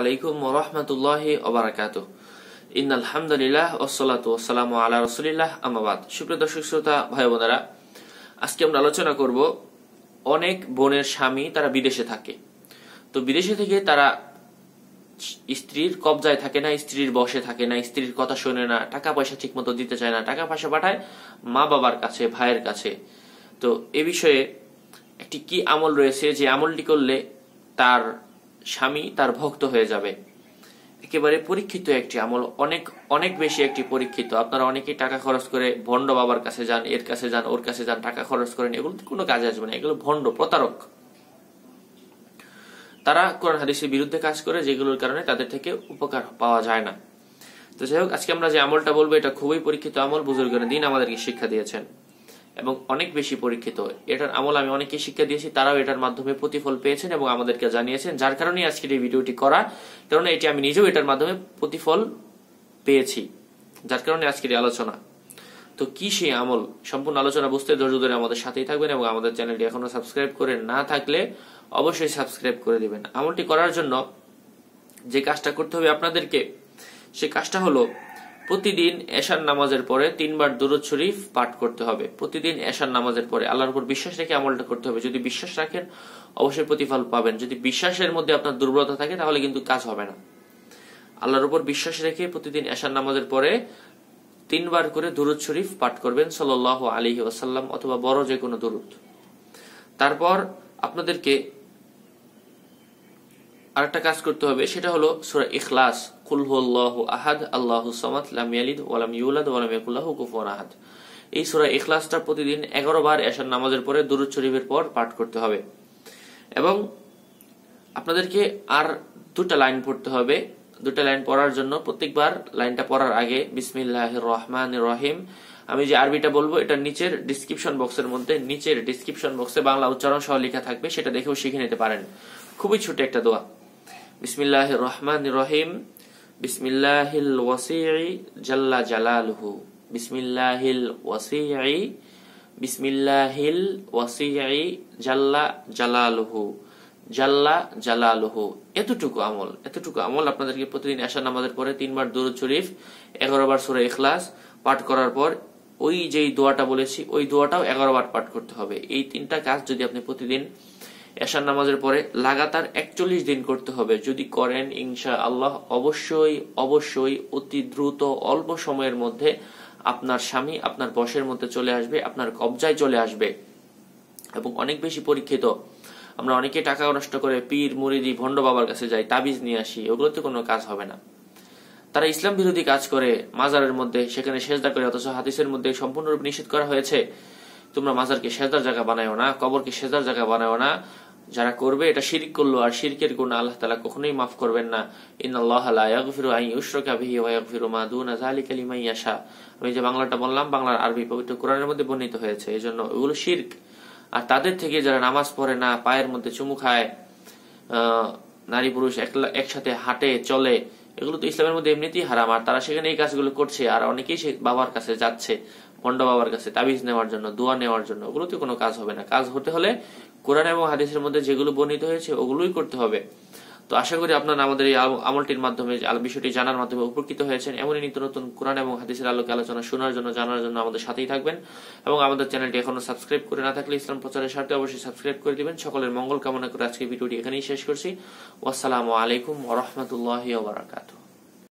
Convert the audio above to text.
আলাইকুম ওবরাকাত ইন আলহামদুলিল্লাহ ওসলাত ওসালাম আল্লাহ রসুলিল্লাহ আমাবাদ সুপ্রিয় দর্শক শ্রোতা ভাই বোনেরা আজকে আমরা আলোচনা করব অনেক বোনের স্বামী তারা বিদেশে থাকে তো বিদেশে থেকে তারা স্ত্রীর কবজায় থাকে না স্ত্রীর বসে থাকে না স্ত্রীর কথা শোনে না টাকা পয়সা ঠিক মতো দিতে চায় না টাকা পয়সা পাঠায় মা বাবার কাছে ভাইয়ের কাছে তো এ বিষয়ে একটি কি আমল রয়েছে যে আমলটি করলে তার স্বামী তার ভক্ত হয়ে যাবে একেবারে পরীক্ষিত একটি আমল অনেক অনেক বেশি একটি পরীক্ষিত আপনারা অনেকেই টাকা খরচ করে ভণ্ড বাবার কাছে যান এর কাছে যান ওর কাছে যান টাকা খরচ করেন এগুলো কোনো কাজে আসবে না এগুলো ভণ্ড প্রতারক তারা কোরআন হাদিসের বিরুদ্ধে কাজ করে যেগুলোর কারণে তাদের থেকে উপকার পাওয়া যায় না তো যাই হোক আজকে আমরা যে আমলটা বলবো এটা খুবই পরীক্ষিত আমল বুজুর্গের দিন আমাদেরকে শিক্ষা দিয়েছেন এবং অনেক বেশি পরীক্ষিত এটার আমল আমি অনেকে শিক্ষা দিয়েছি তারাও এটার মাধ্যমে প্রতিফল পেয়েছেন এবং আমাদেরকে জানিয়েছেন যার কারণে আজকের এই ভিডিওটি করা কারণ এটি আমি নিজেও এটার মাধ্যমে প্রতিফল পেয়েছি যার কারণে আজকের এই আলোচনা তো কি সেই আমল সম্পূর্ণ আলোচনা বুঝতে ধৈর্য ধরে আমাদের সাথেই থাকবেন এবং আমাদের চ্যানেলটি এখনো সাবস্ক্রাইব করে না থাকলে অবশ্যই সাবস্ক্রাইব করে দিবেন আমলটি করার জন্য যে কাজটা করতে হবে আপনাদেরকে সে কাজটা হলো প্রতিদিন এশার নামাজের পরে তিনবার দুরুদ শরীফ পাঠ করতে হবে প্রতিদিন এশার নামাজের পরে আল্লাহর উপর বিশ্বাস রেখে আমলটা করতে হবে যদি বিশ্বাস রাখেন অবশ্যই প্রতিফল পাবেন যদি বিশ্বাসের মধ্যে আপনার দুর্বলতা থাকে তাহলে কিন্তু কাজ হবে না আল্লাহর উপর বিশ্বাস রেখে প্রতিদিন এশার নামাজের পরে তিনবার করে দুরুদ শরীফ পাঠ করবেন সাল্লাহ আলী ওয়াসাল্লাম অথবা বড় যে কোনো দুরুদ তারপর আপনাদেরকে আরেকটা কাজ করতে হবে সেটা হলো সুরা ইখলাস কুলহুল্লাহ আহাদ আল্লাহ সামাদ লাম ইয়ালিদ ওয়ালাম ইউলাদ ওয়ালাম ইয়াকুল্লাহু কুফুয়ান আহাদ এই সুরা ইখলাসটা প্রতিদিন এগারো বার এশার নামাজের পরে দুরুদ শরীফের পর পাঠ করতে হবে এবং আপনাদেরকে আর দুটা লাইন পড়তে হবে দুটা লাইন পড়ার জন্য প্রত্যেকবার লাইনটা পড়ার আগে বিসমিল্লাহ রহমান রহিম আমি যে আরবিটা বলবো এটা নিচের ডিসক্রিপশন বক্সের মধ্যে নিচের ডিসক্রিপশন বক্সে বাংলা উচ্চারণ সহ লেখা থাকবে সেটা দেখেও শিখে নিতে পারেন খুবই ছোট একটা দোয়া বিসমিল্লাহির রহমান রহিম বিসমিল্লাহিল ওয়াসি'i জাল্লা জালালহু বিসমিল্লাহিল ওয়াসি'i বিসমিল্লাহিল ওয়াসি'i জাল্লা জালালহু জাল্লা জালালহু এতটুকু আমল এতটুকু আমল আপনাদেরকে প্রতিদিন আশা নামাজের পরে তিনবার দুরুদ শরীফ এগারো বার সুরা ইখলাস পাঠ করার পর ওই যেই দোয়াটা বলেছি ওই দোয়াটাও এগারো বার পাঠ করতে হবে এই তিনটা কাজ যদি আপনি প্রতিদিন এশার নামাজের পরে লাগাতার একচল্লিশ দিন করতে হবে যদি করেন ইনশা আল্লাহ অবশ্যই অবশ্যই অতি দ্রুত অল্প সময়ের মধ্যে আপনার স্বামী আপনার বসের মধ্যে চলে আসবে আপনার কবজায় চলে আসবে এবং অনেক বেশি পরীক্ষিত আমরা অনেকে টাকা নষ্ট করে পীর মুরিদি ভণ্ড বাবার কাছে যাই তাবিজ নিয়ে আসি ওগুলোতে কোনো কাজ হবে না তারা ইসলাম বিরোধী কাজ করে মাজারের মধ্যে সেখানে সেজদা করে অথচ হাদিসের মধ্যে সম্পূর্ণরূপে নিষেধ করা হয়েছে তোমরা মাজারকে সেজার জায়গা বানায়ও না কবরকে সেজার জায়গা বানায়ও না যারা করবে এটা শিরিক করলো আর শিরকের গুণ আল্লাহ তালা কখনোই মাফ করবেন না ইন আমি যে বাংলাটা বললাম বাংলার আরবি পবিত্র কোরআনের মধ্যে বর্ণিত হয়েছে এই জন্য এগুলো শির্ক আর তাদের থেকে যারা নামাজ পড়ে না পায়ের মধ্যে চুমু খায় নারী পুরুষ একসাথে হাঁটে চলে এগুলো তো ইসলামের মধ্যে এমনিতেই হারাম আর তারা সেখানে এই কাজগুলো করছে আর অনেকেই সে বাবার কাছে যাচ্ছে ভণ্ড বাবার কাছে তাবিজ নেওয়ার জন্য দোয়া নেওয়ার জন্য ওগুলোতে কোনো কাজ হবে না কাজ হতে হলে কোরআন এবং হাদিসের মধ্যে যেগুলো বর্ণিত হয়েছে ওগুলোই করতে হবে তো আশা করি আপনারা আমাদের এই আমলটির মাধ্যমে বিষয়টি জানার মাধ্যমে উপকৃত হয়েছেন এমনই নিত্য নতুন কোরআন এবং হাদিসের আলোকে আলোচনা শোনার জন্য জানার জন্য আমাদের সাথেই থাকবেন এবং আমাদের চ্যানেলটি এখনো সাবস্ক্রাইব করে না থাকলে ইসলাম প্রচারের স্বার্থে অবশ্যই সাবস্ক্রাইব করে দিবেন সকলের মঙ্গল কামনা করে আজকে ভিডিওটি এখানেই শেষ করছি আসসালামু আলাইকুম রহমতুল্লাহ বারাকাতু